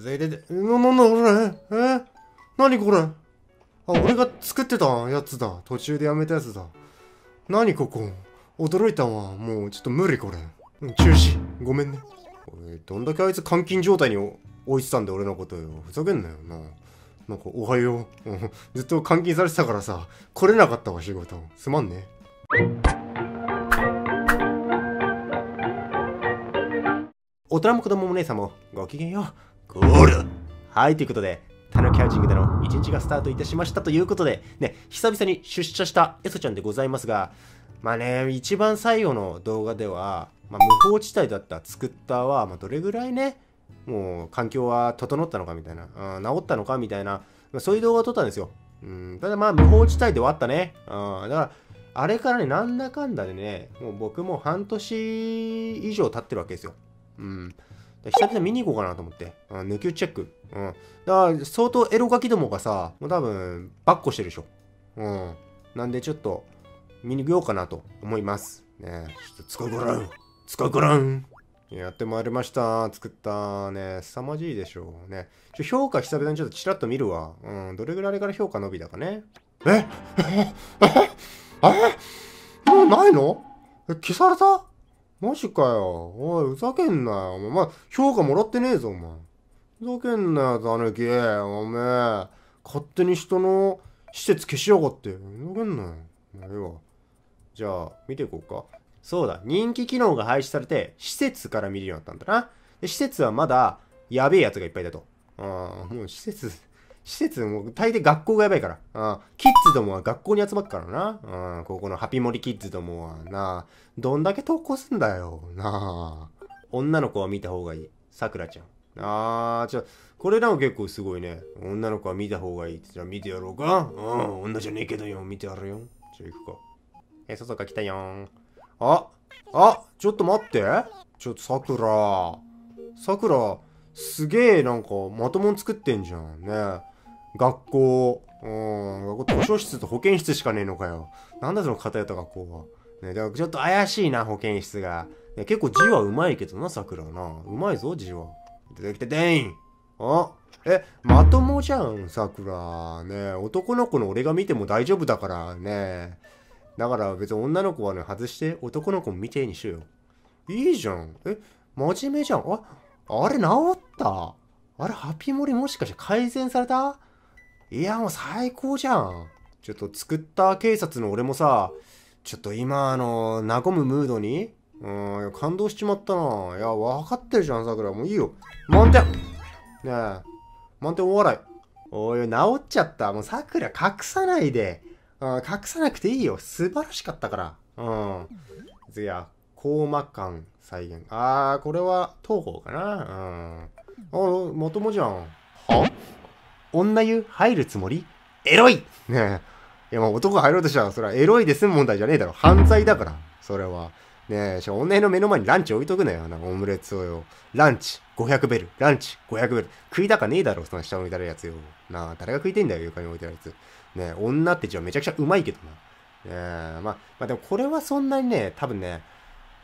それな、なんだこれえ何これあ、俺が作ってたやつだ。途中でやめたやつだ。何ここ驚いたわ。もうちょっと無理これ。うん、中止。ごめんね。えどんだけあいつ監禁状態に置いてたんだ俺のことよ。ふざけんなよな。なんか、おはよう。ずっと監禁されてたからさ、来れなかったわ、仕事。すまんね。大人も子供も姉さんもごきげんよう。ールはい、ということで、タヌキャウジングでの一日がスタートいたしましたということで、ね、久々に出社したエソちゃんでございますが、まあね、一番最後の動画では、まあ、無法地帯だったツクッターは、まあ、どれぐらいね、もう環境は整ったのかみたいな、うん、治ったのかみたいな、まあ、そういう動画を撮ったんですよ。うん、ただまあ無法地帯ではあったね。うん、だから、あれからね、なんだかんだでね、もう僕も半年以上経ってるわけですよ。うん。久々見に行こうかなと思って。うん、抜き打ちチェック。うん。だから、相当エロガキどもがさ、もう多分、ばっこしてるでしょ。うん。なんでちょっと、見に行こうかなと思います。ねちょっと使いごらん使いごらんやってまいりました。作ったね。凄まじいでしょうね。ちょ評価久々にちょっとチラッと見るわ。うん。どれぐらいあれから評価伸びたかね。ええええもうないのえ消されたマジかよ。おい、ふざけんなよ。お前、評価もらってねえぞ、お前。ふざけんなよ、ザぬキ。おめえ、勝手に人の施設消しやがって。ふざけんなよ。まあ、わ。じゃあ、見ていこうか。そうだ、人気機能が廃止されて、施設から見るようになったんだな。で、施設はまだ、やべえやつがいっぱいだと。ああ、もう施設、施設も、大抵学校がやばいから。あキッズどもは学校に集まっからな。うん、ここのハピモリキッズどもはな、どんだけ投稿すんだよ。なあ。女の子は見た方がいい。さくらちゃん。ああ、ちょ、これらも結構すごいね。女の子は見た方がいいっじゃあ見てやろうか。うん、女じゃねえけどよ。見てやるよ。じゃあ行くか。えー、そそか来たよん。あ、あ、ちょっと待って。ちょっとさくら。さくら、すげえなんかまともに作ってんじゃん。ねえ。学校、うん、学校図書室と保健室しかねえのかよ。なんだその偏った学校は。ね、だからちょっと怪しいな、保健室が。ね、結構字はうまいけどな、桜はな。うまいぞ、字は。出てきて、でんあえ、まともじゃん、桜。ね男の子の俺が見ても大丈夫だからね。だから別に女の子はね、外して、男の子も見てにしようよ。いいじゃん。え、真面目じゃん。あ、あれ治ったあれ、ハッピーモリもしかして改善されたいや、もう最高じゃん。ちょっと作った警察の俺もさ、ちょっと今、あの、和むムードに、うん、感動しちまったな。いや、分かってるじゃん、桜。もういいよ。満点ねえ、満点お笑い。おい、治っちゃった。もう桜隠さないで。うん、隠さなくていいよ。素晴らしかったから。うん。次は、コーマ感再現。あー、これは、東方かな。うん。あ、まともじゃん。女湯入るつもりエロいねえ。いや、まあ男入ろうとしたら、それはエロいで済む問題じゃねえだろ。犯罪だから、それは。ねえ、しか女湯の目の前にランチ置いとくなよ。なんかオムレツをよ。ランチ500ベル。ランチ500ベル。食いたかねえだろ、その下をてたるやつよ。なあ、誰が食いてんだよ、床に置いてあるやつ。ねえ、女ってじゃめちゃくちゃうまいけどな。ええ、まあ、まあでもこれはそんなにね、多分ね、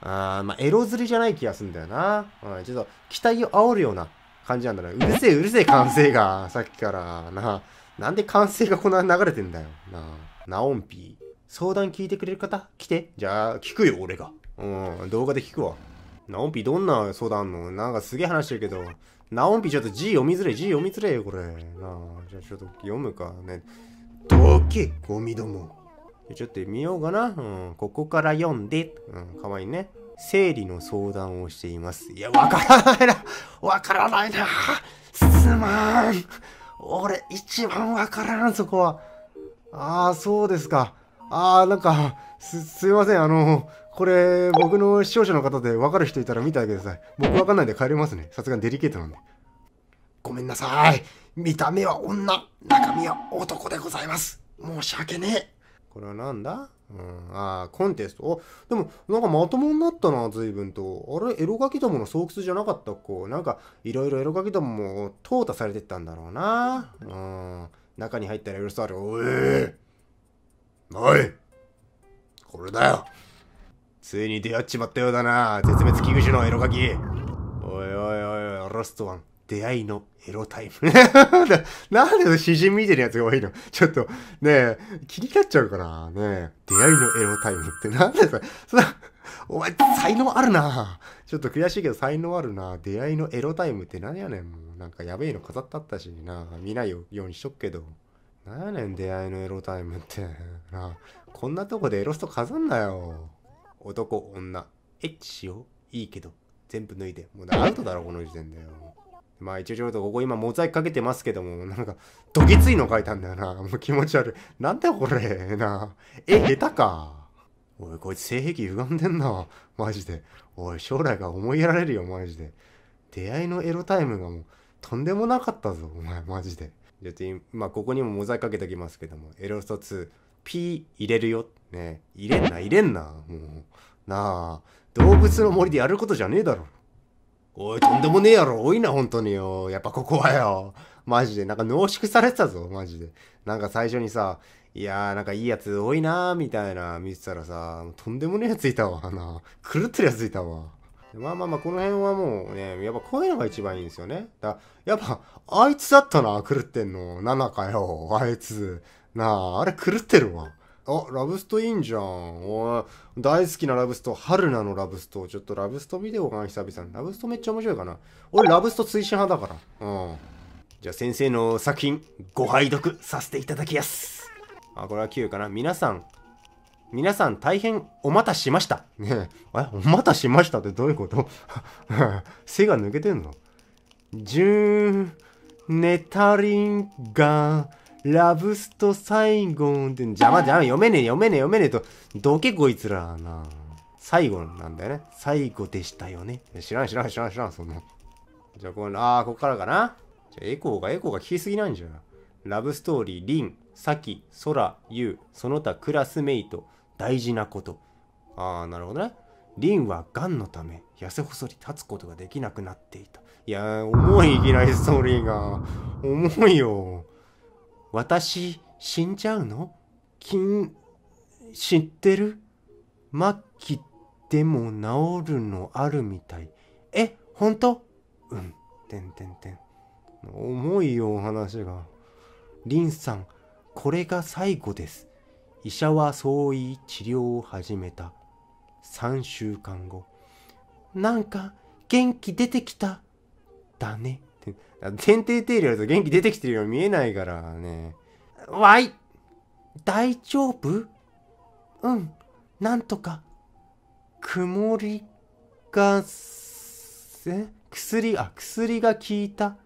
あまあエロ釣りじゃない気がするんだよな。うん、ちょっと期待を煽るような感じなんだね。うるせえ、うるせえ、歓声が。さっきから。ななんで歓声がこんな流れてんだよ。なナオンピー。相談聞いてくれる方来て。じゃあ、聞くよ、俺が。うん、動画で聞くわ。ナオンピーどんな相談あんのなんかすげえ話してるけど。ナオンピーちょっと字読みづれい、字読みづれいよ、これ。なあ。じゃあちょっと読むかね。どけ、ゴミども。ちょっと見ようかな。うん、ここから読んで。うん、かわいいね。生理の相談をしています。いや、わからないなわからないなすまん俺、一番わからん、そこは。ああ、そうですか。ああ、なんか、す、すいません。あの、これ、僕の視聴者の方でわかる人いたら見てあげてください。僕わかんないんで帰りますね。さすがにデリケートなんで。ごめんなさい。見た目は女、中身は男でございます。申し訳ねえ。これはなんだうん、ああ、コンテスト。お、でも、なんかまともになったな、随分と。あれ、エロガキどもの巣窟じゃなかったっこなんか、いろいろエロガキどもも淘汰されてったんだろうな。うん。中に入ったら許される。おいおいこれだよついに出会っちまったようだな。絶滅危惧種のエロガキ。おいおいおいおい、ラストワン。出会いのエロタイム なんで詩人見てるやつが多いのちょっと、ねえ、気になっちゃうかなね出会いのエロタイムってなんでそれ、そお前、才能あるなちょっと悔しいけど才能あるな出会いのエロタイムって何やねんもうなんかやべえの飾ってあったしな見ないようにしとくけど。何やねん出会いのエロタイムって。なこんなとこでエロスト飾んなよ。男、女、エッチしよう。いいけど、全部脱いで。もうアウトだろ、この時点でよ。まあ一応ちょっとここ今モザイクかけてますけども、なんか、どぎついの書いたんだよな。もう気持ち悪い。なんだよこれ、な。え、下手か。おい、こいつ性癖歪んでんな。マジで。おい、将来が思いやられるよ、マジで。出会いのエロタイムがもう、とんでもなかったぞ、お前、マジで。じゃあ、まあ、ここにもモザイクかけておきますけども、エロスト2、P 入れるよ。ね入れんな、入れんな。もう、なあ、動物の森でやることじゃねえだろ。おい、とんでもねえやろ。多いな、本当によ。やっぱここはよ。マジで。なんか濃縮されてたぞ、マジで。なんか最初にさ、いやーなんかいいやつ多いなーみたいな見てたらさ、とんでもねえやついたわな。狂ってるやついたわ。まあまあまあ、この辺はもうね、やっぱこういうのが一番いいんですよね。だやっぱ、あいつだったな、狂ってんの。7かよ、あいつ。なあ、あれ狂ってるわ。あ、ラブストいいんじゃん。お大好きなラブスト、春菜のラブスト。ちょっとラブストビデオが久々に。ラブストめっちゃ面白いかな。俺ラブスト推進派だから。うん。じゃあ先生の作品、ご拝読させていただきやす。あ、これは9かな。皆さん、皆さん大変お待たせしました。ねえ、れ、お待たせしましたってどういうこと 背が抜けてんのじゅー、ネタリンが、ラブスト最後ンって邪魔邪魔読めねえ読めねえ読めねえと、どけこいつらな。最後なんだよね。最後でしたよね。知らん知らん知らん知らん、そんな。じゃあこの、ああ、こっからかな。じゃあエコーが、エコーが効きすぎなんじゃん。ラブストーリー、リン、サキ、ソラ、ユウ、その他クラスメイト、大事なこと。ああ、なるほどね。リンは癌のため、痩せ細り立つことができなくなっていた。いやー、重いいきなりストーリーが。重いよ。私、死んじゃうの金、知ってる末期でも治るのあるみたい。え、本当うん、てんてんてん。重いよ、お話が。リンさん、これが最後です。医者はそう言い治療を始めた。3週間後。なんか、元気出てきた。だね。前提定理やると元気出てきてるように見えないからね。わい大丈夫うん。なんとか。曇りが、え薬、あ、薬が効いた。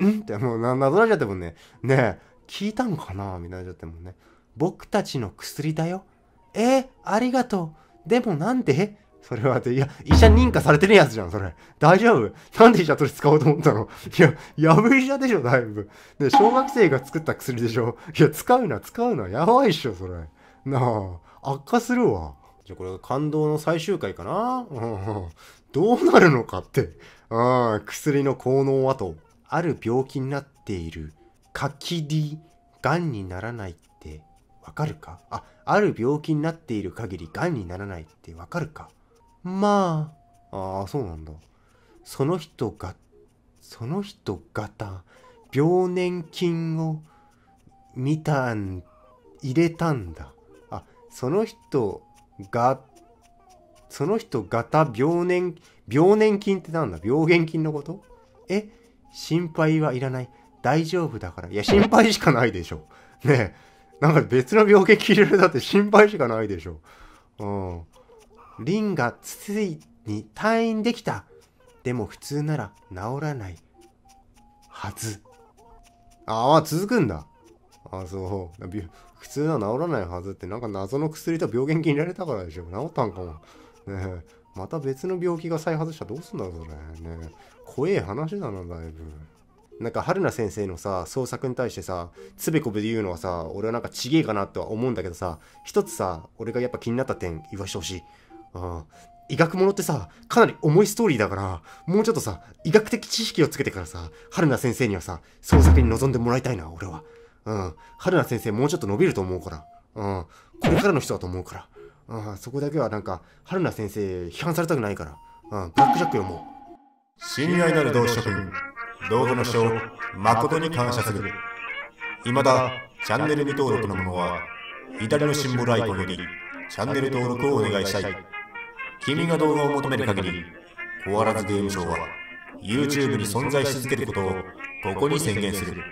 んってもうな、なぞられちゃってもんね。ねえ、聞いたのかなみたいになっちゃってもんね。僕たちの薬だよ。えー、ありがとう。でもなんでそれはで、て、いや、医者認可されてねえやつじゃん、それ。大丈夫なんで医者それ使おうと思ったのいや、やぶ医者でしょ、だいぶ。で、小学生が作った薬でしょ。いや、使うな、使うな、やばいっしょ、それ。なあ、悪化するわ。じゃ、これ感動の最終回かなうん。どうなるのかって。うん、薬の効能はと。ある病気になっている。カキデ癌にならないってわかるかあ、ある病気になっている限り癌にならないってわかるかまあ、ああ、そうなんだ。その人が、その人方、病年金を見たん、入れたんだ。あ、その人が、その人方、病年、病年金ってなんだ病原菌のことえ、心配はいらない。大丈夫だから。いや、心配しかないでしょ。ねえ。なんか別の病気切れるだって心配しかないでしょ。うん。リンがついに退院できたでも普通なら治らないはず。ああ、続くんだ。あそう。普通は治らないはずって、なんか謎の薬と病原菌入れられたからでしょ。治ったんかも。ねえ。また別の病気が再発したらどうすんだろう、それ。ねえ。怖え話だな、だいぶ。なんか春菜先生のさ創作に対してさつべこべで言うのはさ俺はなんかちげえかなとは思うんだけどさ一つさ俺がやっぱ気になった点言わしてほしいあ医学ものってさ、かなり重いストーリーだから、もうちょっとさ、医学的知識をつけてからさ、春菜先生にはさ、創作に臨んでもらいたいな、俺は。うん。春菜先生もうちょっと伸びると思うから。うん。これからの人だと思うから。うん。そこだけはなんか、春菜先生批判されたくないから。うん。ブラックジャックよ、もう。親愛なる同志君、動画の視聴、誠に感謝する。まだ、チャンネル未登録の者は、左のシンボルアイコンより、チャンネル登録をお願いしたい。君が動画を求める限り、コアラズゲームショーは YouTube に存在し続けることをここに宣言する。